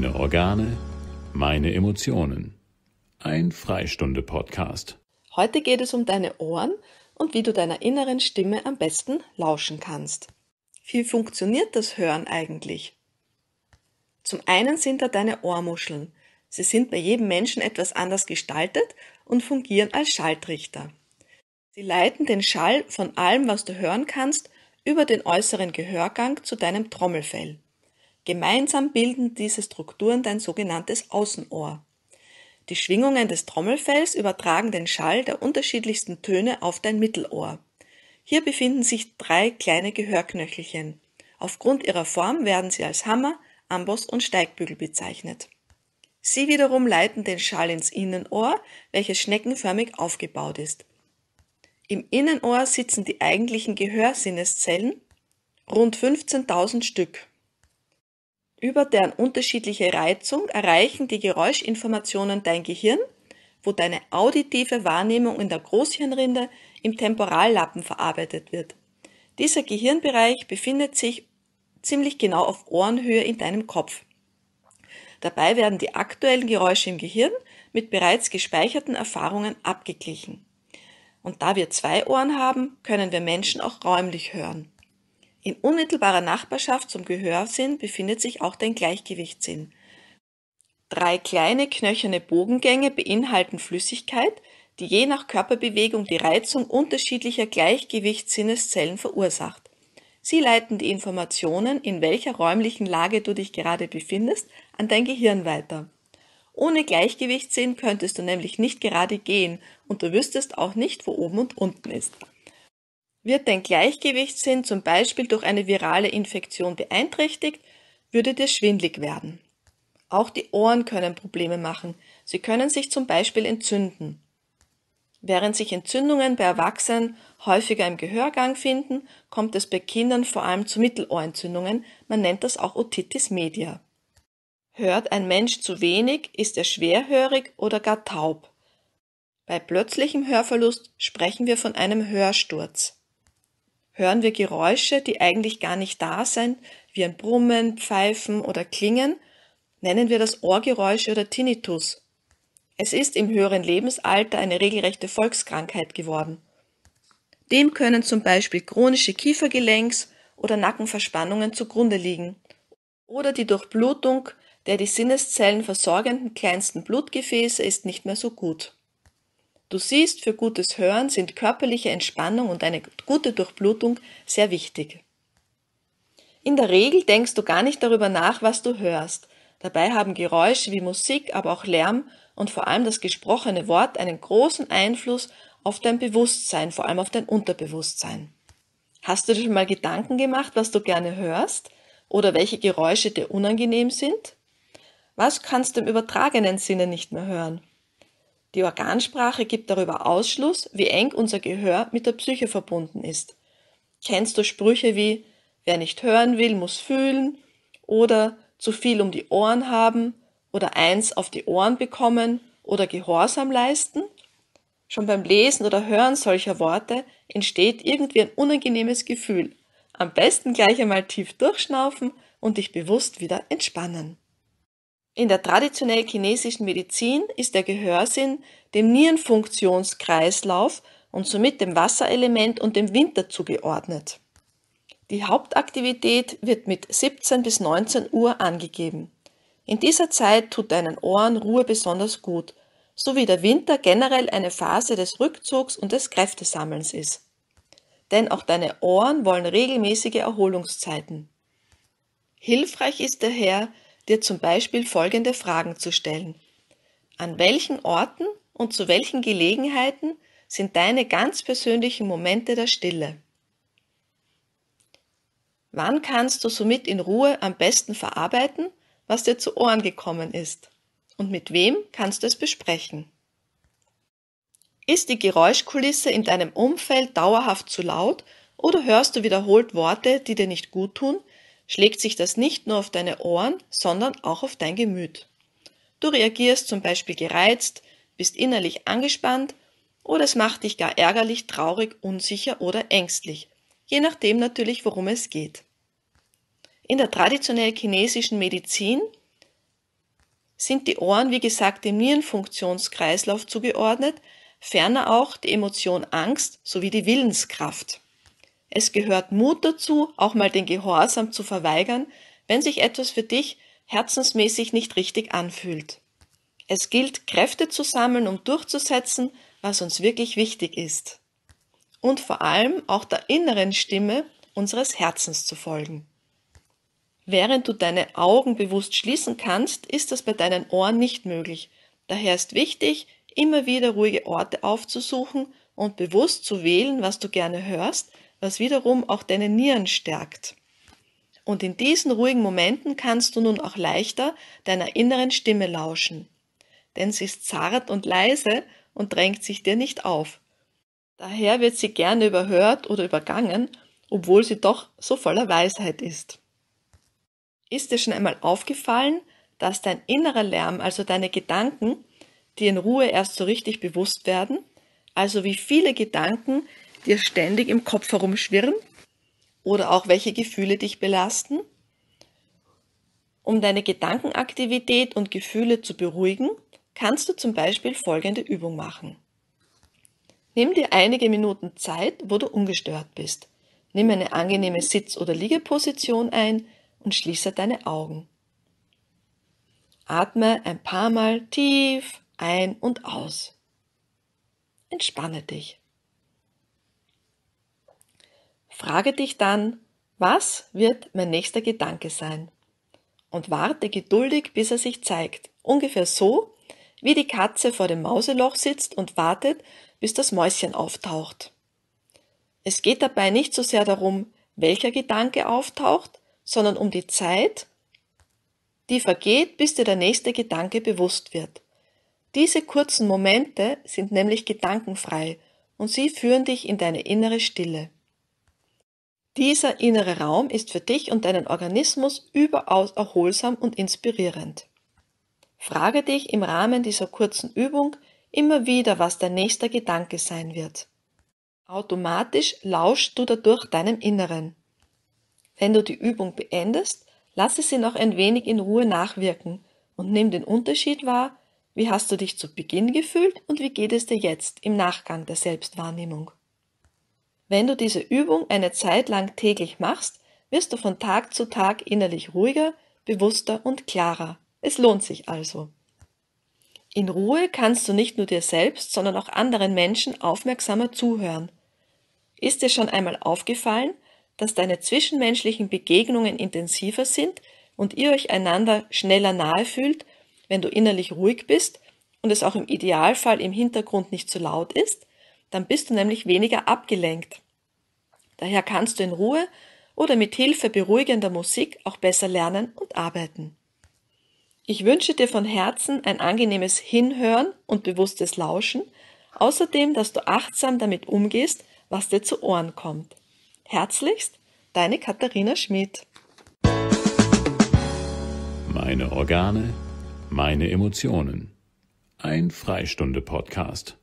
Meine Organe, meine Emotionen. Ein Freistunde-Podcast. Heute geht es um deine Ohren und wie du deiner inneren Stimme am besten lauschen kannst. Wie funktioniert das Hören eigentlich? Zum einen sind da deine Ohrmuscheln. Sie sind bei jedem Menschen etwas anders gestaltet und fungieren als Schalltrichter. Sie leiten den Schall von allem, was du hören kannst, über den äußeren Gehörgang zu deinem Trommelfell. Gemeinsam bilden diese Strukturen dein sogenanntes Außenohr. Die Schwingungen des Trommelfells übertragen den Schall der unterschiedlichsten Töne auf dein Mittelohr. Hier befinden sich drei kleine Gehörknöchelchen. Aufgrund ihrer Form werden sie als Hammer, Amboss und Steigbügel bezeichnet. Sie wiederum leiten den Schall ins Innenohr, welches schneckenförmig aufgebaut ist. Im Innenohr sitzen die eigentlichen Gehörsinneszellen, rund 15.000 Stück über deren unterschiedliche Reizung erreichen die Geräuschinformationen dein Gehirn, wo deine auditive Wahrnehmung in der Großhirnrinde im Temporallappen verarbeitet wird. Dieser Gehirnbereich befindet sich ziemlich genau auf Ohrenhöhe in deinem Kopf. Dabei werden die aktuellen Geräusche im Gehirn mit bereits gespeicherten Erfahrungen abgeglichen. Und da wir zwei Ohren haben, können wir Menschen auch räumlich hören. In unmittelbarer Nachbarschaft zum Gehörsinn befindet sich auch dein Gleichgewichtssinn. Drei kleine knöcherne Bogengänge beinhalten Flüssigkeit, die je nach Körperbewegung die Reizung unterschiedlicher Gleichgewichtssinneszellen verursacht. Sie leiten die Informationen, in welcher räumlichen Lage du dich gerade befindest, an dein Gehirn weiter. Ohne Gleichgewichtssinn könntest du nämlich nicht gerade gehen und du wüsstest auch nicht, wo oben und unten ist. Wird dein Gleichgewichtssinn zum Beispiel durch eine virale Infektion beeinträchtigt, würde dir schwindlig werden. Auch die Ohren können Probleme machen. Sie können sich zum Beispiel entzünden. Während sich Entzündungen bei Erwachsenen häufiger im Gehörgang finden, kommt es bei Kindern vor allem zu Mittelohrentzündungen, man nennt das auch Otitis media. Hört ein Mensch zu wenig, ist er schwerhörig oder gar taub. Bei plötzlichem Hörverlust sprechen wir von einem Hörsturz hören wir Geräusche, die eigentlich gar nicht da sind, wie ein Brummen, Pfeifen oder Klingen, nennen wir das Ohrgeräusche oder Tinnitus. Es ist im höheren Lebensalter eine regelrechte Volkskrankheit geworden. Dem können zum Beispiel chronische Kiefergelenks- oder Nackenverspannungen zugrunde liegen oder die Durchblutung der die Sinneszellen versorgenden kleinsten Blutgefäße ist nicht mehr so gut. Du siehst, für gutes Hören sind körperliche Entspannung und eine gute Durchblutung sehr wichtig. In der Regel denkst du gar nicht darüber nach, was du hörst. Dabei haben Geräusche wie Musik, aber auch Lärm und vor allem das gesprochene Wort einen großen Einfluss auf dein Bewusstsein, vor allem auf dein Unterbewusstsein. Hast du dir schon mal Gedanken gemacht, was du gerne hörst oder welche Geräusche dir unangenehm sind? Was kannst du im übertragenen Sinne nicht mehr hören? Die Organsprache gibt darüber Ausschluss, wie eng unser Gehör mit der Psyche verbunden ist. Kennst du Sprüche wie Wer nicht hören will, muss fühlen oder zu viel um die Ohren haben oder eins auf die Ohren bekommen oder Gehorsam leisten? Schon beim Lesen oder Hören solcher Worte entsteht irgendwie ein unangenehmes Gefühl. Am besten gleich einmal tief durchschnaufen und dich bewusst wieder entspannen. In der traditionell chinesischen Medizin ist der Gehörsinn dem Nierenfunktionskreislauf und somit dem Wasserelement und dem Winter zugeordnet. Die Hauptaktivität wird mit 17 bis 19 Uhr angegeben. In dieser Zeit tut deinen Ohren Ruhe besonders gut, so wie der Winter generell eine Phase des Rückzugs und des Kräftesammelns ist. Denn auch deine Ohren wollen regelmäßige Erholungszeiten. Hilfreich ist daher, dir zum Beispiel folgende Fragen zu stellen. An welchen Orten und zu welchen Gelegenheiten sind deine ganz persönlichen Momente der Stille? Wann kannst du somit in Ruhe am besten verarbeiten, was dir zu Ohren gekommen ist? Und mit wem kannst du es besprechen? Ist die Geräuschkulisse in deinem Umfeld dauerhaft zu laut oder hörst du wiederholt Worte, die dir nicht gut tun schlägt sich das nicht nur auf deine Ohren, sondern auch auf dein Gemüt. Du reagierst zum Beispiel gereizt, bist innerlich angespannt oder es macht dich gar ärgerlich, traurig, unsicher oder ängstlich, je nachdem natürlich, worum es geht. In der traditionell chinesischen Medizin sind die Ohren, wie gesagt, dem Nierenfunktionskreislauf zugeordnet, ferner auch die Emotion Angst sowie die Willenskraft. Es gehört Mut dazu, auch mal den Gehorsam zu verweigern, wenn sich etwas für dich herzensmäßig nicht richtig anfühlt. Es gilt, Kräfte zu sammeln, um durchzusetzen, was uns wirklich wichtig ist. Und vor allem auch der inneren Stimme unseres Herzens zu folgen. Während du deine Augen bewusst schließen kannst, ist das bei deinen Ohren nicht möglich. Daher ist wichtig, immer wieder ruhige Orte aufzusuchen, und bewusst zu wählen, was du gerne hörst, was wiederum auch deine Nieren stärkt. Und in diesen ruhigen Momenten kannst du nun auch leichter deiner inneren Stimme lauschen. Denn sie ist zart und leise und drängt sich dir nicht auf. Daher wird sie gerne überhört oder übergangen, obwohl sie doch so voller Weisheit ist. Ist dir schon einmal aufgefallen, dass dein innerer Lärm, also deine Gedanken, die in Ruhe erst so richtig bewusst werden? Also wie viele Gedanken dir ständig im Kopf herumschwirren oder auch welche Gefühle dich belasten. Um deine Gedankenaktivität und Gefühle zu beruhigen, kannst du zum Beispiel folgende Übung machen. Nimm dir einige Minuten Zeit, wo du ungestört bist. Nimm eine angenehme Sitz- oder Liegeposition ein und schließe deine Augen. Atme ein paar Mal tief ein und aus. Entspanne dich. Frage dich dann, was wird mein nächster Gedanke sein? Und warte geduldig, bis er sich zeigt. Ungefähr so, wie die Katze vor dem Mauseloch sitzt und wartet, bis das Mäuschen auftaucht. Es geht dabei nicht so sehr darum, welcher Gedanke auftaucht, sondern um die Zeit, die vergeht, bis dir der nächste Gedanke bewusst wird. Diese kurzen Momente sind nämlich gedankenfrei und sie führen dich in deine innere Stille. Dieser innere Raum ist für dich und deinen Organismus überaus erholsam und inspirierend. Frage dich im Rahmen dieser kurzen Übung immer wieder, was dein nächster Gedanke sein wird. Automatisch lauschst du dadurch deinem Inneren. Wenn du die Übung beendest, lasse sie noch ein wenig in Ruhe nachwirken und nimm den Unterschied wahr, wie hast du dich zu Beginn gefühlt und wie geht es dir jetzt im Nachgang der Selbstwahrnehmung? Wenn du diese Übung eine Zeit lang täglich machst, wirst du von Tag zu Tag innerlich ruhiger, bewusster und klarer. Es lohnt sich also. In Ruhe kannst du nicht nur dir selbst, sondern auch anderen Menschen aufmerksamer zuhören. Ist dir schon einmal aufgefallen, dass deine zwischenmenschlichen Begegnungen intensiver sind und ihr euch einander schneller nahe fühlt wenn du innerlich ruhig bist und es auch im Idealfall im Hintergrund nicht zu laut ist, dann bist du nämlich weniger abgelenkt. Daher kannst du in Ruhe oder mit Hilfe beruhigender Musik auch besser lernen und arbeiten. Ich wünsche dir von Herzen ein angenehmes Hinhören und bewusstes Lauschen, außerdem, dass du achtsam damit umgehst, was dir zu Ohren kommt. Herzlichst, deine Katharina Schmidt. Meine Organe meine Emotionen. Ein Freistunde-Podcast.